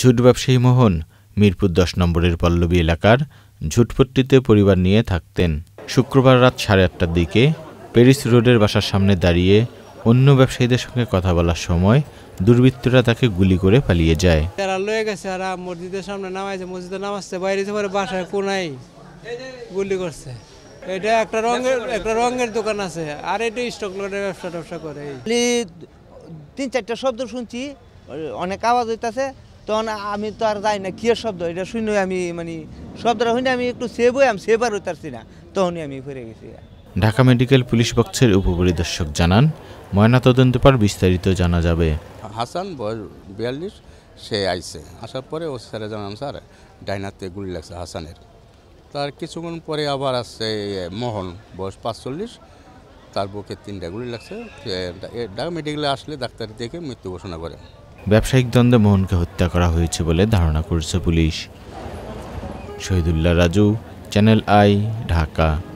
ঝুট ব্যবসায়ী মোহন মিরপুর দশ নম্বরের পল্লবী এলাকার ঝুটপট্টিতে পরিবার নিয়ে থাকতেন শুক্রবার রাত সাড়ে আটটার দিকে প্যারিস রোডের বাসার সামনে দাঁড়িয়ে অন্য ব্যবসায়ীদের সঙ্গে কথা বলার সময় দুর্বৃত্তরা তাকে গুলি করে পালিয়ে যায় তারা লয়ে গেছে আর মসজিদের সামনে নামাইছে মসজিদে নামাচ্ছে বাইরে পরে বাসায় কোনায় গুলি করছে এটা একটা রঙের একটা রঙের দোকান আছে আর এটা স্টক লোডের ব্যবসা টবসা করে তিন চারটা শব্দ শুনছি অনেক আওয়াজ হইতাছে তখন আমি তো আর যাই না কী শব্দ এটা শুনে আমি মানে শব্দটা শুনে আমি একটু সেভ হয়ে আমি সেভ আর হইতারছি না তখনই আমি ফিরে গেছি ঢাকা মেডিকেল পুলিশ বক্সের উপপরিদর্শক জানান ময়নাতদন্ত পর বিস্তারিত জানা যাবে হাসান বয়স বিয়াল্লিশ সে আইসে আসার পরে ও স্যারে জানান স্যার ডাইনাতে গুলি লাগছে হাসানের তার কিছুক্ষণ পরে আবার আসছে মোহন বয়স পাঁচচল্লিশ তার বুকে তিনটা গুলি লাগছে ঢাকা মেডিকেলে আসলে ডাক্তার দেখে মৃত্যু ঘোষণা করে ব্যবসায়িক দ্বন্দ্বে মোহনকে হত্যা করা হয়েছে বলে ধারণা করছে police Shahidullah Raju channel I Dhaka